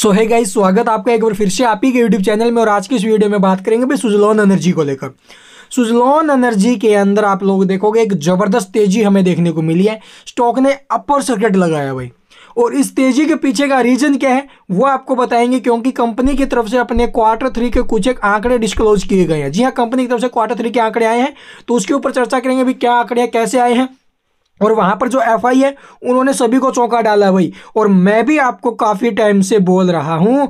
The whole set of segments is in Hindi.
सो है गाइस स्वागत आपका एक बार फिर से आप ही के यूट्यूब चैनल में और आज की इस वीडियो में बात करेंगे भाई सुजलॉन एनर्जी को लेकर सुजलॉन एनर्जी के अंदर आप लोग देखोगे एक ज़बरदस्त तेज़ी हमें देखने को मिली है स्टॉक ने अपर सर्किट लगाया भाई और इस तेजी के पीछे का रीजन क्या है वो आपको बताएंगे क्योंकि कंपनी की तरफ से अपने क्वार्टर थ्री के कुछ एक आंकड़े डिस्क्लोज किए गए हैं जी हाँ कंपनी की तरफ से क्वार्टर थ्री के आंकड़े आए हैं तो उसके ऊपर चर्चा करेंगे भी क्या आंकड़े कैसे आए हैं और वहां पर जो एफ आई है उन्होंने सभी को चौंका डाला भाई और मैं भी आपको काफ़ी टाइम से बोल रहा हूँ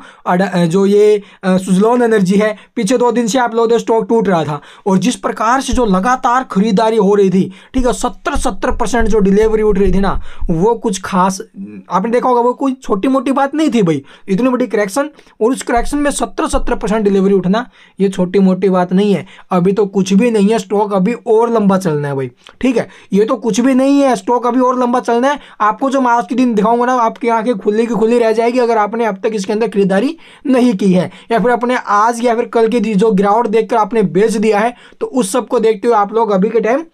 जो ये सुजलोन एनर्जी है पीछे दो दिन से आप लोग स्टॉक टूट रहा था और जिस प्रकार से जो लगातार खरीदारी हो रही थी ठीक है सत्तर सत्तर परसेंट जो डिलीवरी उठ रही थी ना वो कुछ खास आपने देखा होगा वो कोई छोटी मोटी बात नहीं थी भाई इतनी बड़ी करेक्शन और उस करेक्शन में सत्तर सत्तर परसेंट डिलीवरी उठना ये छोटी मोटी बात नहीं है अभी तो कुछ भी नहीं है स्टॉक अभी और लंबा चलना है भाई ठीक है ये तो कुछ भी नहीं नहीं है स्टॉक अभी और लंबा चलना है आपको जो मैं आज के दिन दिखाऊंगा ना आपकी आंखें खुली की खुली रह जाएगी अगर आपने अब तक इसके अंदर खरीदारी नहीं की है या फिर अपने आज या फिर कल की जो गिरावट देखकर आपने बेच दिया है तो उस सबको देखते हुए आप लोग अभी के टाइम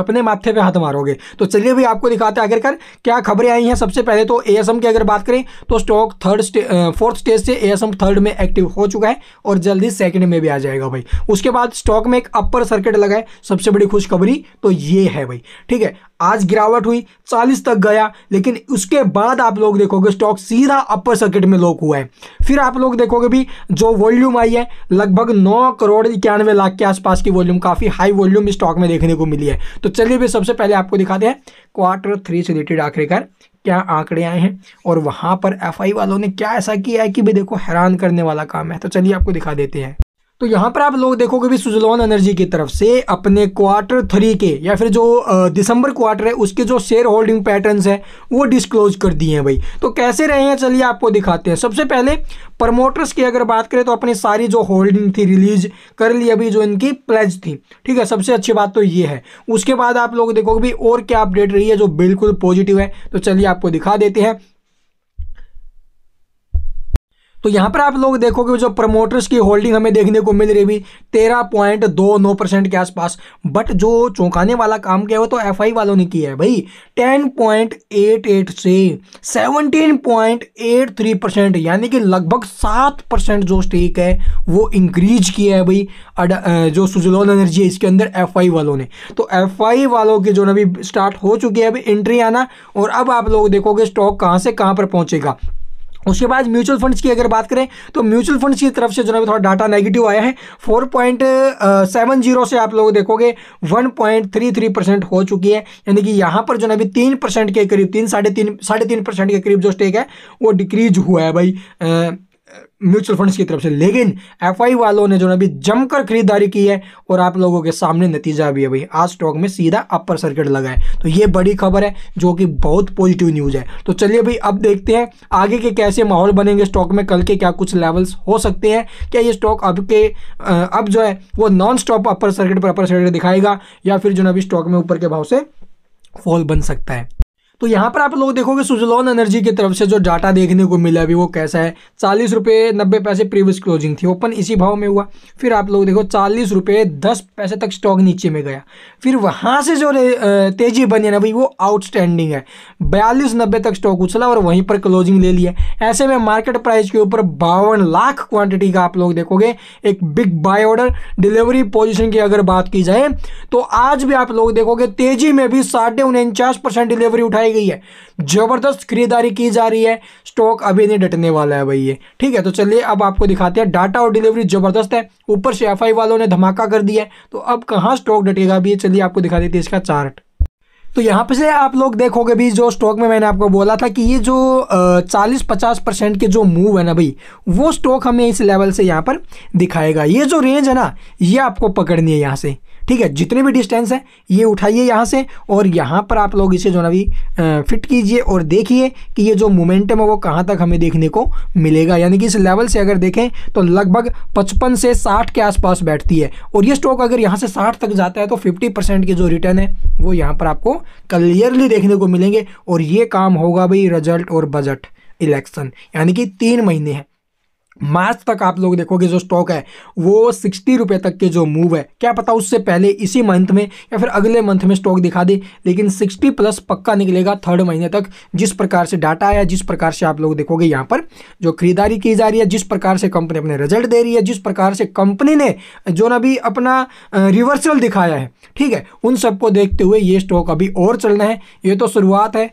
अपने माथे पे हाथ मारोगे तो चलिए भी आपको दिखाते हैं आखिरकार क्या खबरें आई हैं सबसे पहले तो एएसएम की अगर बात करें तो stock third stage, fourth stage से एएसएम थर्ड में एक्टिव हो चुका है और जल्दी सेकंड में भी आ जाएगा भाई उसके बाद स्टॉक में एक अपर सर्किट लगा है सबसे बड़ी खुशखबरी तो ये है भाई ठीक है आज गिरावट हुई 40 तक गया लेकिन उसके बाद आप लोग देखोगे स्टॉक सीधा अपर सर्किट में लॉक हुआ है फिर आप लोग देखोगे भी जो वॉल्यूम आई है लगभग 9 करोड़ इक्यानवे लाख के आसपास की वॉल्यूम काफ़ी हाई वॉल्यूम स्टॉक में देखने को मिली है तो चलिए भी सबसे पहले आपको दिखाते हैं क्वार्टर थ्री से रिलेटेड आखिरकार क्या आंकड़े आए हैं और वहाँ पर एफ वालों ने क्या ऐसा किया है कि भाई देखो हैरान करने वाला काम है तो चलिए आपको दिखा देते हैं तो यहाँ पर आप लोग देखोगे भी सुजलॉन एनर्जी की तरफ से अपने क्वार्टर थ्री के या फिर जो दिसंबर क्वार्टर है उसके जो शेयर होल्डिंग पैटर्न्स हैं वो डिस्क्लोज कर दिए हैं भाई तो कैसे रहे हैं चलिए आपको दिखाते हैं सबसे पहले प्रमोटर्स की अगर बात करें तो अपनी सारी जो होल्डिंग थी रिलीज कर ली अभी जो इनकी प्लेज थी ठीक है सबसे अच्छी बात तो ये है उसके बाद आप लोग देखोगे भी और क्या अपडेट रही है जो बिल्कुल पॉजिटिव है तो चलिए आपको दिखा देते हैं तो यहाँ पर आप लोग देखोगे जो प्रमोटर्स की होल्डिंग हमें देखने को मिल रही भी तेरह पॉइंट दो नौ परसेंट के आसपास बट जो चौंकाने वाला काम किया है तो एफ वालों ने किया है भाई टेन पॉइंट एट एट से seventeen point eight three percent यानी कि लगभग सात परसेंट जो स्टेक है वो इंक्रीज किया है भाई जो सुजलोन एनर्जी है इसके अंदर एफ वालों ने तो एफ वालों की जो अभी स्टार्ट हो चुकी है अभी एंट्री आना और अब आप लोग देखोगे स्टॉक कहाँ से कहाँ पर पहुँचेगा उसके बाद म्यूचुअल फंड्स की अगर बात करें तो म्यूचुअल फंड्स की तरफ से जो है थोड़ा डाटा नेगेटिव आया है फोर पॉइंट सेवन जीरो से आप लोग देखोगे one point three three percent हो चुकी है यानी कि यहाँ पर जो है अभी तीन परसेंट के करीब तीन साढ़े तीन साढ़े तीन परसेंट के करीब जो स्टेक है वो डिक्रीज हुआ है भाई म्यूचुअल फंड्स की तरफ से लेकिन एफ वालों ने जो है अभी जमकर खरीदारी की है और आप लोगों के सामने नतीजा भी है भाई आज स्टॉक में सीधा अपर सर्किट लगा है तो ये बड़ी खबर है जो कि बहुत पॉजिटिव न्यूज़ है तो चलिए भाई अब देखते हैं आगे के कैसे माहौल बनेंगे स्टॉक में कल के क्या कुछ लेवल्स हो सकते हैं क्या ये स्टॉक अब के अब जो है वो नॉन स्टॉप अपर सर्किट पर अपर सर्किट दिखाएगा या फिर जो है अभी स्टॉक में ऊपर के भाव से फॉल बन सकता है तो यहाँ पर आप लोग देखोगे सुजलॉन एनर्जी की तरफ से जो डाटा देखने को मिला अभी वो कैसा है चालीस रुपये नब्बे पैसे प्रीवियस क्लोजिंग थी ओपन इसी भाव में हुआ फिर आप लोग देखो चालीस रुपये दस पैसे तक स्टॉक नीचे में गया फिर वहाँ से जो तेजी बनी है ना भाई वो आउटस्टैंडिंग है बयालीस नब्बे तक स्टॉक उछला और वहीं पर क्लोजिंग ले लिया ऐसे में मार्केट प्राइस के ऊपर बावन लाख क्वांटिटी का आप लोग देखोगे एक big buy order delivery position की अगर बात की जाए तो आज भी आप लोग देखोगे तेजी में भी साढ़े उनचास परसेंट डिलीवरी उठाई बनाई गई है ज़बरदस्त खरीदारी की जा रही है स्टॉक अभी नहीं डटने वाला है भाई ये ठीक है तो चलिए अब आपको दिखाते हैं डाटा और डिलीवरी ज़बरदस्त है ऊपर से एफ वालों ने धमाका कर दिया है तो अब कहाँ स्टॉक डटेगा अभी चलिए आपको दिखा देते हैं इसका चार्ट तो यहाँ पे से आप लोग देखोगे भी जो स्टॉक में मैंने आपको बोला था कि ये जो 40-50 परसेंट के जो मूव है ना भाई वो स्टॉक हमें इस लेवल से यहाँ पर दिखाएगा ये जो रेंज है ना ये आपको पकड़नी है यहाँ से ठीक है जितने भी डिस्टेंस है ये उठाइए यहाँ से और यहाँ पर आप लोग इसे जो ना भी फिट कीजिए और देखिए कि ये जो मोमेंटम है वो कहाँ तक हमें देखने को मिलेगा यानी कि इस लेवल से अगर देखें तो लगभग पचपन से साठ के आसपास बैठती है और ये स्टॉक अगर यहाँ से साठ तक जाता है तो फिफ्टी परसेंट की जो रिटर्न है वो यहाँ पर आपको क्लियरली देखने को मिलेंगे और ये काम होगा भाई रिजल्ट और बजट इलेक्शन यानी कि तीन महीने हैं मार्च तक आप लोग देखोगे जो स्टॉक है वो सिक्सटी रुपये तक के जो मूव है क्या पता उससे पहले इसी मंथ में या फिर अगले मंथ में स्टॉक दिखा दे लेकिन सिक्सटी प्लस पक्का निकलेगा थर्ड महीने तक जिस प्रकार से डाटा आया जिस प्रकार से आप लोग देखोगे यहाँ पर जो खरीदारी की जा रही है जिस प्रकार से कंपनी अपने रिजल्ट दे रही है जिस प्रकार से कंपनी ने जो ना भी अपना रिवर्सल दिखाया है ठीक है उन सबको देखते हुए ये स्टॉक अभी और चलना है ये तो शुरुआत है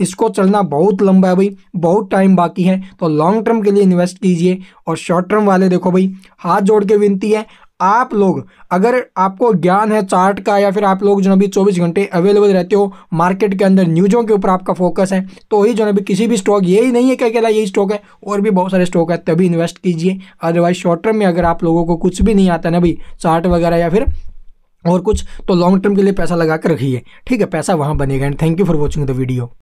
इसको चलना बहुत लंबा है भाई बहुत टाइम बाकी है तो लॉन्ग टर्म के लिए इन्वेस्ट कीजिए और शॉर्ट टर्म वाले देखो भाई हाथ जोड़ के विनती है आप लोग अगर आपको ज्ञान है चार्ट का या फिर आप लोग जो अभी चौबीस घंटे अवेलेबल रहते हो मार्केट के अंदर न्यूज़ों के ऊपर आपका फोकस है तो ही जो अभी किसी भी स्टॉक यही नहीं है क्या कहला यही स्टॉक है और भी बहुत सारे स्टॉक है तभी इन्वेस्ट कीजिए अदरवाइज शॉर्ट टर्म में अगर आप लोगों को कुछ भी नहीं आता ना भाई चार्ट वगैरह या फिर और कुछ तो लॉन्ग टर्म के लिए पैसा लगा कर रखिए ठीक है पैसा वहाँ बनेगा and thank you for watching the video